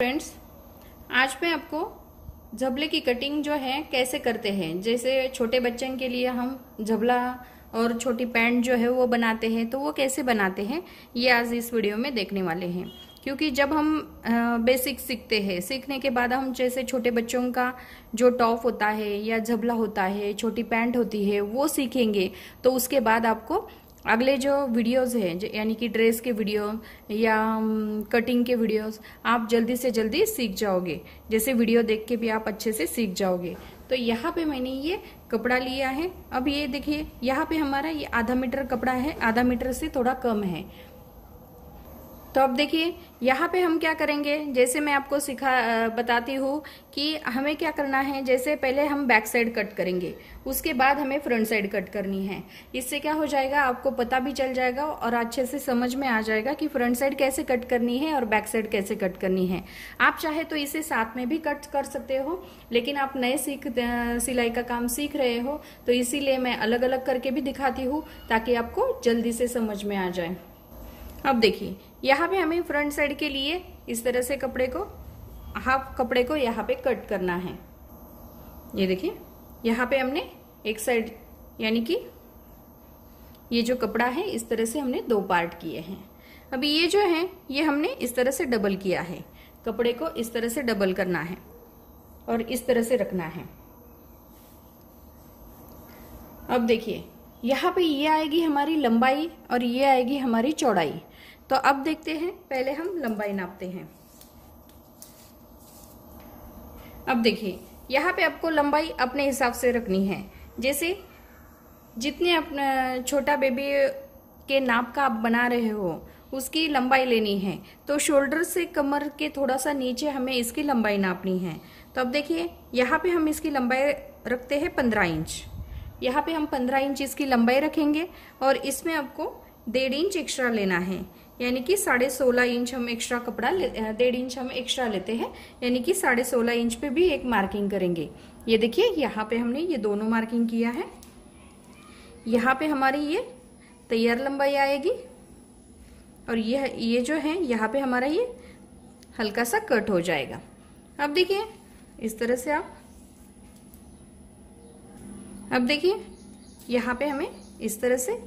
friends आज मैं आपको झबले की कटिंग जो है कैसे करते हैं जैसे छोटे बच्चों के लिए हम झबला और छोटी पैंट जो है वो बनाते हैं तो वो कैसे बनाते हैं ये आज इस वीडियो में देखने वाले हैं क्योंकि जब हम बेसिक सीखते हैं सीखने के बाद हम जैसे छोटे बच्चों का जो टॉप होता है या झबला होता है छोटी पैंट होती है वो सीखेंगे तो उसके बाद आपको अगले जो वीडियोस हैं यानी कि ड्रेस के वीडियो या कटिंग के वीडियोस आप जल्दी से जल्दी सीख जाओगे जैसे वीडियो देख के भी आप अच्छे से सीख जाओगे तो यहाँ पे मैंने ये कपड़ा लिया है अब ये देखिए यहाँ पे हमारा ये आधा मीटर कपड़ा है आधा मीटर से थोड़ा कम है तो अब देखिए यहाँ पे हम क्या करेंगे जैसे मैं आपको सिखा बताती हूँ कि हमें क्या करना है जैसे पहले हम बैक साइड कट करेंगे उसके बाद हमें फ्रंट साइड कट करनी है इससे क्या हो जाएगा आपको पता भी चल जाएगा और अच्छे से समझ में आ जाएगा कि फ्रंट साइड कैसे कट करनी है और बैक साइड कैसे कट करनी है आप चाहे तो इसे साथ में भी कट कर सकते हो लेकिन आप नए सीख सिलाई का काम सीख रहे हो तो इसीलिए मैं अलग अलग करके भी दिखाती हूँ ताकि आपको जल्दी से समझ में आ जाए अब देखिए यहाँ पे हमें फ्रंट साइड के लिए इस तरह से कपड़े को हाफ कपड़े को यहाँ पे कट करना है ये देखिए यहाँ पे हमने एक साइड यानी कि ये जो कपड़ा है इस तरह से हमने दो पार्ट किए हैं अभी ये जो है ये हमने इस तरह से डबल किया है कपड़े को इस तरह से डबल करना है और इस तरह से रखना है अब देखिए यहाँ पे ये आएगी हमारी लंबाई और ये आएगी हमारी चौड़ाई तो अब देखते हैं पहले हम लंबाई नापते हैं अब देखिए यहाँ पे आपको लंबाई अपने हिसाब से रखनी है जैसे जितने अपना छोटा बेबी के नाप का आप बना रहे हो उसकी लंबाई लेनी है तो शोल्डर से कमर के थोड़ा सा नीचे हमें इसकी लंबाई नापनी है तो अब देखिए यहाँ पे हम इसकी लंबाई रखते हैं पंद्रह इंच यहाँ पे हम पंद्रह इंच इसकी लंबाई रखेंगे और इसमें आपको डेढ़ इंच एक्स्ट्रा लेना है यानी कि साढ़े सोलह इंच हम एक्स्ट्रा कपड़ा डेढ़ इंच हम एक्स्ट्रा लेते हैं यानी कि साढ़े सोलह इंच पे भी एक मार्किंग करेंगे ये देखिए यहाँ पे हमने ये दोनों मार्किंग किया है यहाँ पे हमारी ये तैयार लंबाई आएगी और ये ये जो है यहाँ पे हमारा ये हल्का सा कट हो जाएगा अब देखिए इस तरह से आप अब देखिए यहाँ पे हमें इस तरह से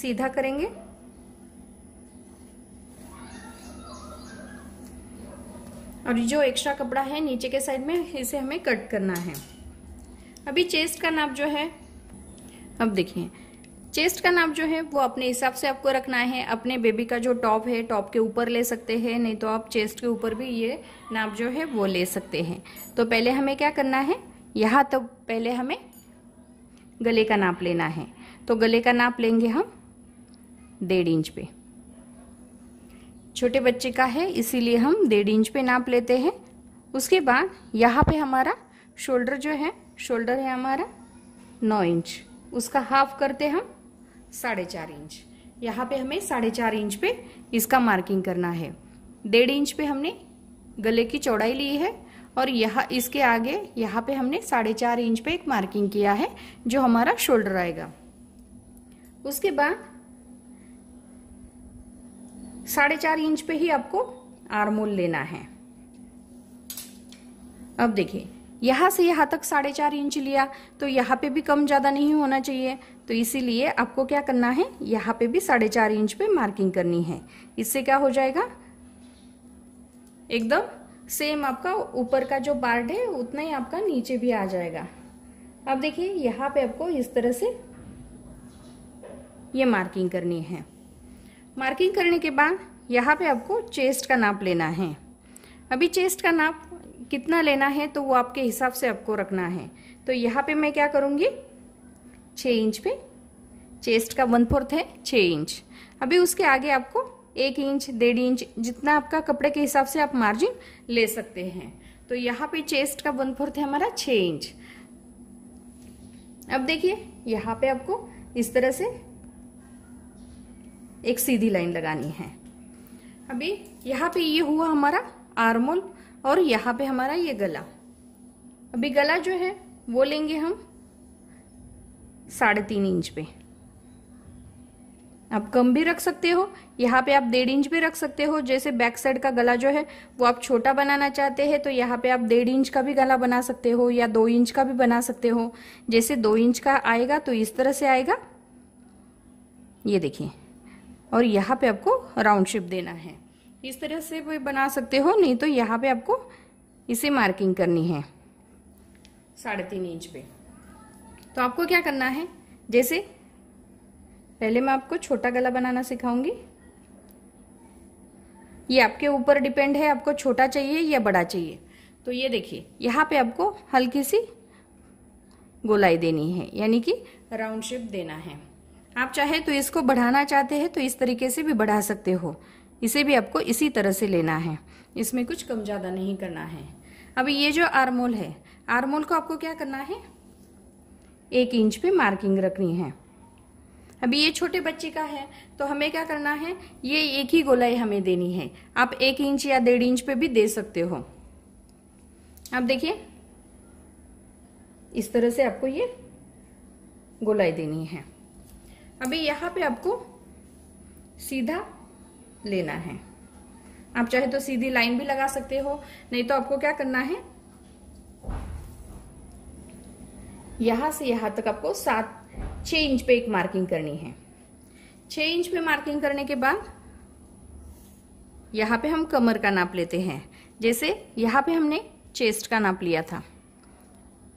सीधा करेंगे और जो एक्स्ट्रा कपड़ा है नीचे के साइड में इसे हमें कट करना है अभी चेस्ट का नाप जो है अब देखिए चेस्ट का नाप जो है वो अपने हिसाब से आपको रखना है अपने बेबी का जो टॉप है टॉप के ऊपर ले सकते हैं नहीं तो आप चेस्ट के ऊपर भी ये नाप जो है वो ले सकते हैं तो पहले हमें क्या करना है यहाँ तो पहले हमें गले का नाप लेना है तो गले का नाप लेंगे हम डेढ़ इंच पे छोटे बच्चे का है इसीलिए हम डेढ़ इंच पे नाप लेते हैं उसके बाद यहाँ पे हमारा शोल्डर जो है शोल्डर है हमारा नौ इंच उसका हाफ करते हम साढ़े चार इंच यहाँ पे हमें साढ़े चार इंच पे इसका मार्किंग करना है डेढ़ इंच पे हमने गले की चौड़ाई ली है और यहाँ इसके आगे यहाँ पे हमने साढ़े चार इंच पे एक मार्किंग किया है जो हमारा शोल्डर आएगा उसके बाद साढ़े चार इंच पे ही आपको आरमोल लेना है अब देखिए यहां से यहां तक साढ़े चार इंच लिया तो यहाँ पे भी कम ज़्यादा नहीं होना चाहिए तो इसीलिए आपको क्या करना है यहाँ पे भी साढ़े चार इंच पे मार्किंग करनी है इससे क्या हो जाएगा एकदम सेम आपका ऊपर का जो पार्ट है उतना ही आपका नीचे भी आ जाएगा अब देखिए यहाँ पे आपको इस तरह से ये मार्किंग करनी है मार्किंग करने के बाद यहाँ पे आपको चेस्ट का नाप लेना है अभी चेस्ट का नाप कितना लेना है तो वो आपके हिसाब से आपको रखना है तो यहाँ पे मैं क्या करूँगी छः इंच पे चेस्ट का वन फोर्थ है छः इंच अभी उसके आगे आपको एक इंच डेढ़ इंच जितना आपका कपड़े के हिसाब से आप मार्जिन ले सकते हैं तो यहाँ पे चेस्ट का वन फोर्थ है हमारा छः इंच अब देखिए यहाँ पे आपको इस तरह से एक सीधी लाइन लगानी है अभी यहाँ पे ये हुआ हमारा आर्मोल और यहाँ पे हमारा ये गला अभी गला जो है वो लेंगे हम साढ़े तीन इंच पे आप कम भी रख सकते हो यहाँ पे आप डेढ़ इंच भी रख सकते हो जैसे बैक साइड का गला जो है वो आप छोटा बनाना चाहते हैं तो यहाँ पे आप डेढ़ इंच का भी गला बना सकते हो या दो इंच का भी बना सकते हो जैसे दो इंच का आएगा तो इस तरह से आएगा ये देखिए और यहाँ पे आपको राउंड शेप देना है इस तरह से भी बना सकते हो नहीं तो यहाँ पे आपको इसे मार्किंग करनी है साढ़े तीन इंच पे तो आपको क्या करना है जैसे पहले मैं आपको छोटा गला बनाना सिखाऊंगी ये आपके ऊपर डिपेंड है आपको छोटा चाहिए या बड़ा चाहिए तो ये देखिए यहाँ पे आपको हल्की सी गोलाई देनी है यानी कि राउंड शेप देना है आप चाहे तो इसको बढ़ाना चाहते हैं तो इस तरीके से भी बढ़ा सकते हो इसे भी आपको इसी तरह से लेना है इसमें कुछ कम ज़्यादा नहीं करना है अब ये जो आरमोल है आरमोल को आपको क्या करना है एक इंच पे मार्किंग रखनी है अभी ये छोटे बच्चे का है तो हमें क्या करना है ये एक ही गोलाई हमें देनी है आप एक इंच या डेढ़ इंच पे भी दे सकते हो आप देखिए इस तरह से आपको ये गोलाई देनी है अभी यहाँ पे आपको सीधा लेना है आप चाहे तो सीधी लाइन भी लगा सकते हो नहीं तो आपको क्या करना है यहां से यहां तक आपको सात छह इंच पे एक मार्किंग करनी है छ इंच पे मार्किंग करने के बाद यहाँ पे हम कमर का नाप लेते हैं जैसे यहां पे हमने चेस्ट का नाप लिया था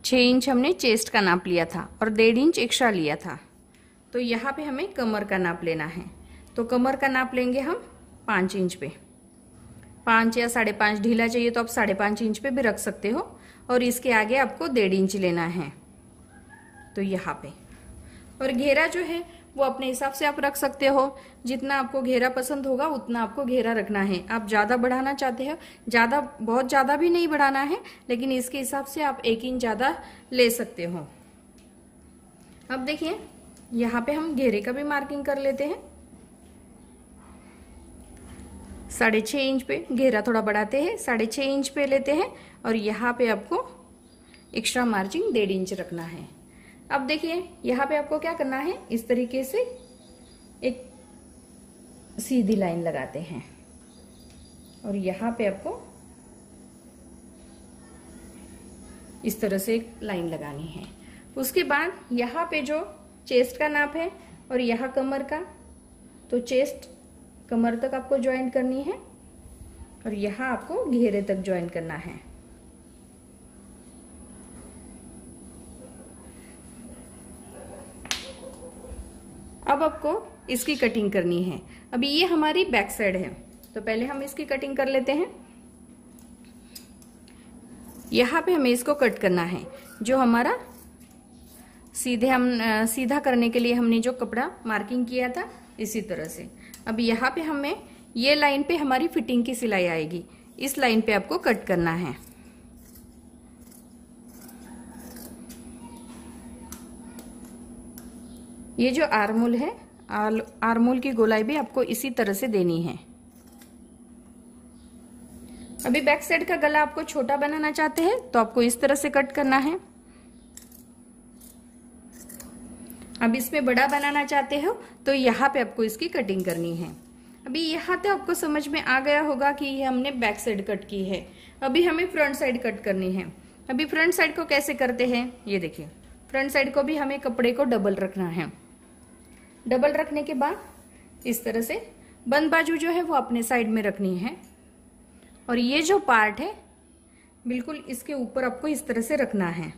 छह इंच हमने चेस्ट का नाप लिया था और डेढ़ इंच एक्स्ट्रा लिया था तो यहाँ पे हमें कमर का नाप लेना है तो कमर का नाप लेंगे हम पाँच इंच पे पाँच या साढ़े पाँच ढीला चाहिए तो आप साढ़े पाँच इंच पे भी रख सकते हो और इसके आगे आपको डेढ़ इंच लेना है तो यहाँ पे और घेरा जो है वो अपने हिसाब से आप रख सकते हो जितना आपको घेरा पसंद होगा उतना आपको घेरा रखना है आप ज़्यादा बढ़ाना चाहते हो ज़्यादा बहुत ज़्यादा भी नहीं बढ़ाना है लेकिन इसके हिसाब से आप एक इंच ज़्यादा ले सकते हो अब देखिए यहाँ पे हम घेरे का भी मार्किंग कर लेते हैं साढ़े छः इंच पे घेरा थोड़ा बढ़ाते हैं साढ़े छः इंच पे लेते हैं और यहाँ पे आपको एक्स्ट्रा मार्जिन डेढ़ इंच रखना है अब देखिए यहाँ पे आपको क्या करना है इस तरीके से एक सीधी लाइन लगाते हैं और यहाँ पे आपको इस तरह से एक लाइन लगानी है उसके बाद यहाँ पे जो चेस्ट का नाप है और यहाँ कमर का तो चेस्ट कमर तक आपको ज्वाइन करनी है और यहाँ आपको घेरे तक ज्वाइन करना है अब आपको इसकी कटिंग करनी है अभी ये हमारी बैक साइड है तो पहले हम इसकी कटिंग कर लेते हैं यहां पे हमें इसको कट करना है जो हमारा सीधे हम सीधा करने के लिए हमने जो कपड़ा मार्किंग किया था इसी तरह से अब यहाँ पे हमें ये लाइन पे हमारी फिटिंग की सिलाई आएगी इस लाइन पे आपको कट करना है ये जो आरमूल है आरमूल की गोलाई भी आपको इसी तरह से देनी है अभी बैक साइड का गला आपको छोटा बनाना चाहते हैं तो आपको इस तरह से कट करना है अब इसमें बड़ा बनाना चाहते हो तो यहाँ पे आपको इसकी कटिंग करनी है अभी यहाँ तो आपको समझ में आ गया होगा कि ये हमने बैक साइड कट की है अभी हमें फ्रंट साइड कट करनी है अभी फ्रंट साइड को कैसे करते हैं ये देखिए फ्रंट साइड को भी हमें कपड़े को डबल रखना है डबल रखने के बाद इस तरह से बंद बाजू जो है वो अपने साइड में रखनी है और ये जो पार्ट है बिल्कुल इसके ऊपर आपको इस तरह से रखना है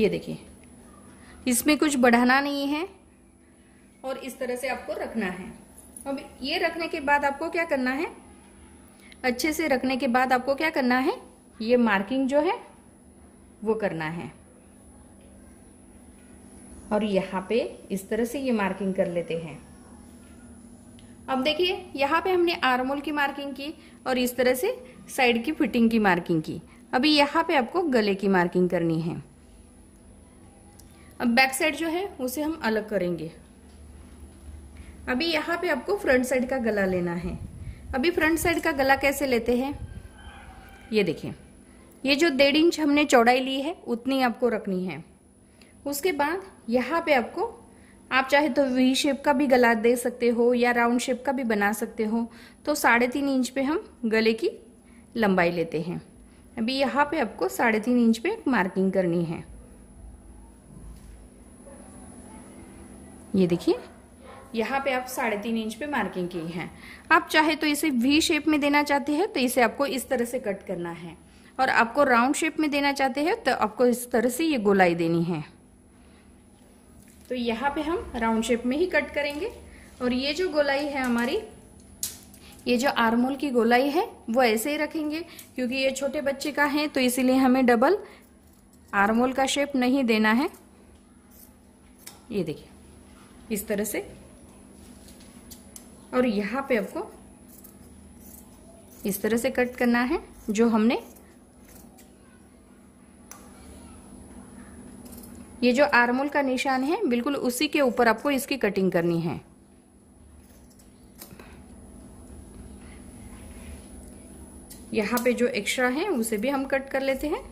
ये देखिए इसमें कुछ बढ़ाना नहीं है और इस तरह से आपको रखना है अब ये रखने के बाद आपको क्या करना है अच्छे से रखने के बाद आपको क्या करना है ये मार्किंग जो है वो करना है और यहाँ पे इस तरह से ये मार्किंग कर लेते हैं अब देखिए यहाँ पे हमने आर्मोल की मार्किंग की और इस तरह से साइड की फिटिंग की मार्किंग की अभी यहाँ पे आपको गले की मार्किंग करनी है अब बैक साइड जो है उसे हम अलग करेंगे अभी यहाँ पे आपको फ्रंट साइड का गला लेना है अभी फ्रंट साइड का गला कैसे लेते हैं ये देखें ये जो डेढ़ इंच हमने चौड़ाई ली है उतनी आपको रखनी है उसके बाद यहाँ पे आपको आप चाहे तो वी शेप का भी गला दे सकते हो या राउंड शेप का भी बना सकते हो तो साढ़े तीन इंच पे हम गले की लंबाई लेते हैं अभी यहाँ पे आपको साढ़े तीन इंच पे मार्किंग करनी है ये देखिए यहाँ पे आप साढ़े तीन इंच पे मार्किंग की है आप चाहे तो इसे वी शेप में देना चाहते हैं तो इसे आपको इस तरह से कट करना है और आपको राउंड शेप में देना चाहते हैं तो आपको इस तरह से ये गोलाई देनी है तो यहाँ पे हम राउंड शेप में ही कट करेंगे और ये जो गोलाई है हमारी ये जो आरमोल की गोलाई है वो ऐसे ही रखेंगे क्योंकि ये छोटे बच्चे का है तो इसीलिए हमें डबल आरमोल का शेप नहीं देना है ये देखिए इस तरह से और यहाँ पे आपको इस तरह से कट करना है जो हमने ये जो आरमोल का निशान है बिल्कुल उसी के ऊपर आपको इसकी कटिंग करनी है यहाँ पे जो एक्स्ट्रा है उसे भी हम कट कर लेते हैं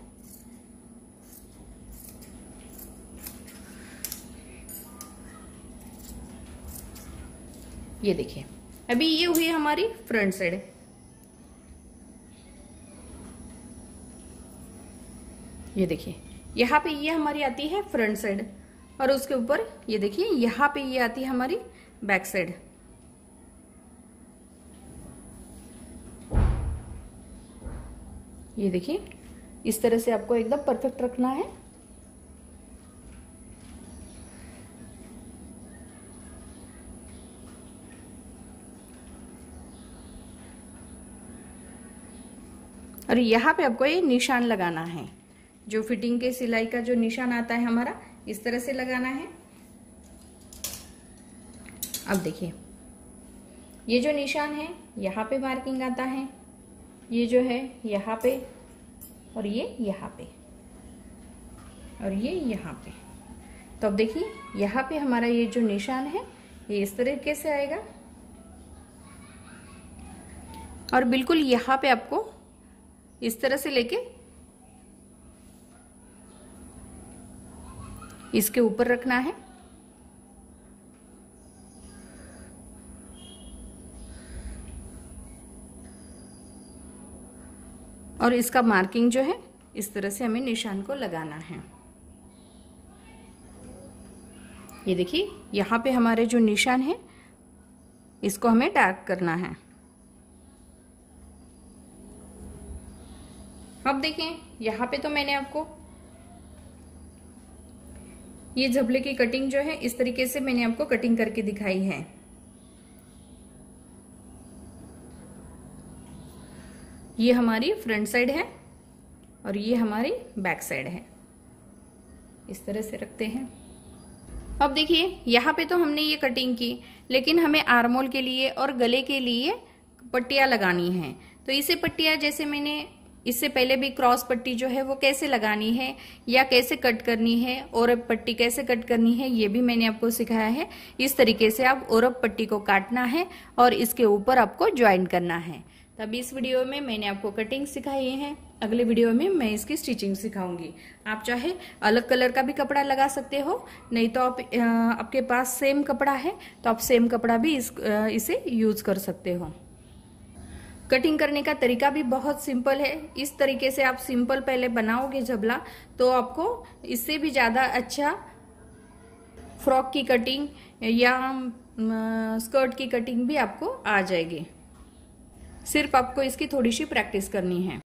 ये देखिए अभी ये हुई हमारी फ्रंट साइड ये देखिए यहाँ पे ये हमारी आती है फ्रंट साइड और उसके ऊपर ये देखिए यहाँ पे ये आती है हमारी बैक साइड ये देखिए इस तरह से आपको एकदम परफेक्ट रखना है और यहाँ पे आपको ये निशान लगाना है जो फिटिंग के सिलाई का जो निशान आता है हमारा इस तरह से लगाना है अब देखिए ये जो निशान है यहाँ पे मार्किंग आता है ये जो है यहाँ पे और ये यहाँ पे और ये यहाँ पे तो अब देखिए यहाँ पे हमारा ये जो निशान है ये इस तरीके से आएगा और बिल्कुल यहाँ पे आपको इस तरह से लेके इसके ऊपर रखना है और इसका मार्किंग जो है इस तरह से हमें निशान को लगाना है ये देखिए यहां पे हमारे जो निशान है इसको हमें डार्क करना है अब देखें यहाँ पे तो मैंने आपको ये झबले की कटिंग जो है इस तरीके से मैंने आपको कटिंग करके दिखाई है ये हमारी फ्रंट साइड है और ये हमारी बैक साइड है इस तरह से रखते हैं अब देखिए यहाँ पे तो हमने ये कटिंग की लेकिन हमें आर्मोल के लिए और गले के लिए पट्टिया लगानी है तो इसे पट्टिया जैसे मैंने इससे पहले भी क्रॉस पट्टी जो है वो कैसे लगानी है या कैसे कट करनी है और पट्टी कैसे कट करनी है ये भी मैंने आपको सिखाया है इस तरीके से आप औरब पट्टी को काटना है और इसके ऊपर आपको ज्वाइन करना है तब इस वीडियो में मैंने आपको कटिंग सिखाई है अगले वीडियो में मैं इसकी स्टिचिंग सिखाऊंगी आप चाहे अलग कलर का भी कपड़ा लगा सकते हो नहीं तो आप आपके पास सेम कपड़ा है तो आप सेम कपड़ा भी इस, इसे यूज कर सकते हो कटिंग करने का तरीका भी बहुत सिंपल है इस तरीके से आप सिंपल पहले बनाओगे जबला तो आपको इससे भी ज़्यादा अच्छा फ्रॉक की कटिंग या स्कर्ट की कटिंग भी आपको आ जाएगी सिर्फ आपको इसकी थोड़ी सी प्रैक्टिस करनी है